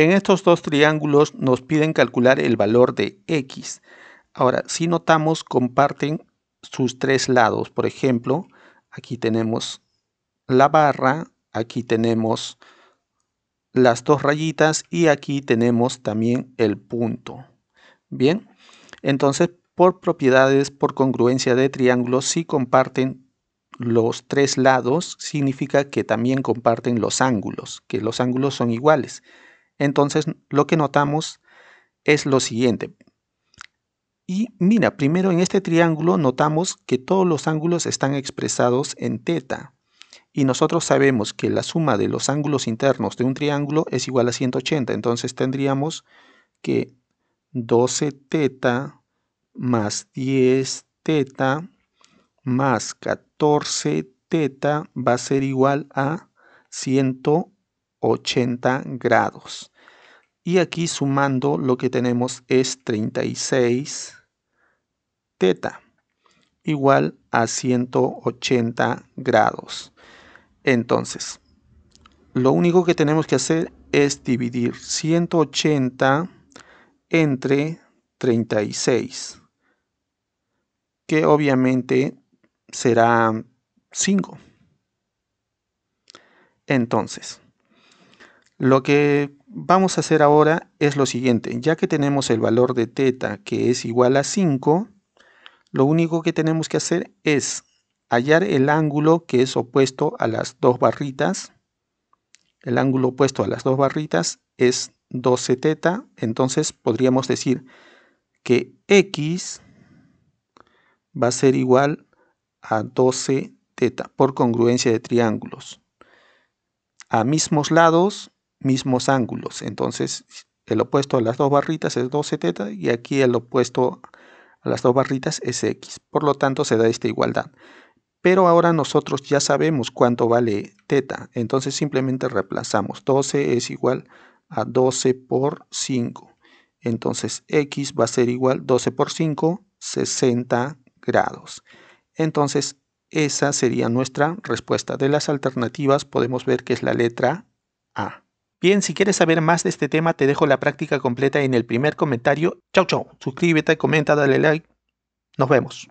En estos dos triángulos nos piden calcular el valor de x. Ahora, si notamos, comparten sus tres lados. Por ejemplo, aquí tenemos la barra, aquí tenemos las dos rayitas y aquí tenemos también el punto. Bien, entonces por propiedades, por congruencia de triángulos, si comparten los tres lados, significa que también comparten los ángulos, que los ángulos son iguales. Entonces lo que notamos es lo siguiente. Y mira, primero en este triángulo notamos que todos los ángulos están expresados en teta. Y nosotros sabemos que la suma de los ángulos internos de un triángulo es igual a 180. Entonces tendríamos que 12 teta más 10 teta más 14 teta va a ser igual a 180. 80 grados. Y aquí sumando lo que tenemos es 36 teta igual a 180 grados. Entonces, lo único que tenemos que hacer es dividir 180 entre 36, que obviamente será 5. Entonces, lo que vamos a hacer ahora es lo siguiente, ya que tenemos el valor de teta que es igual a 5, lo único que tenemos que hacer es hallar el ángulo que es opuesto a las dos barritas. El ángulo opuesto a las dos barritas es 12 teta, entonces podríamos decir que x va a ser igual a 12 teta por congruencia de triángulos. A mismos lados mismos ángulos. Entonces, el opuesto a las dos barritas es 12 teta y aquí el opuesto a las dos barritas es x. Por lo tanto, se da esta igualdad. Pero ahora nosotros ya sabemos cuánto vale teta, entonces simplemente reemplazamos. 12 es igual a 12 por 5. Entonces x va a ser igual 12 por 5, 60 grados. Entonces esa sería nuestra respuesta. De las alternativas podemos ver que es la letra A. Bien, si quieres saber más de este tema, te dejo la práctica completa en el primer comentario. Chau, chau. Suscríbete, comenta, dale like. Nos vemos.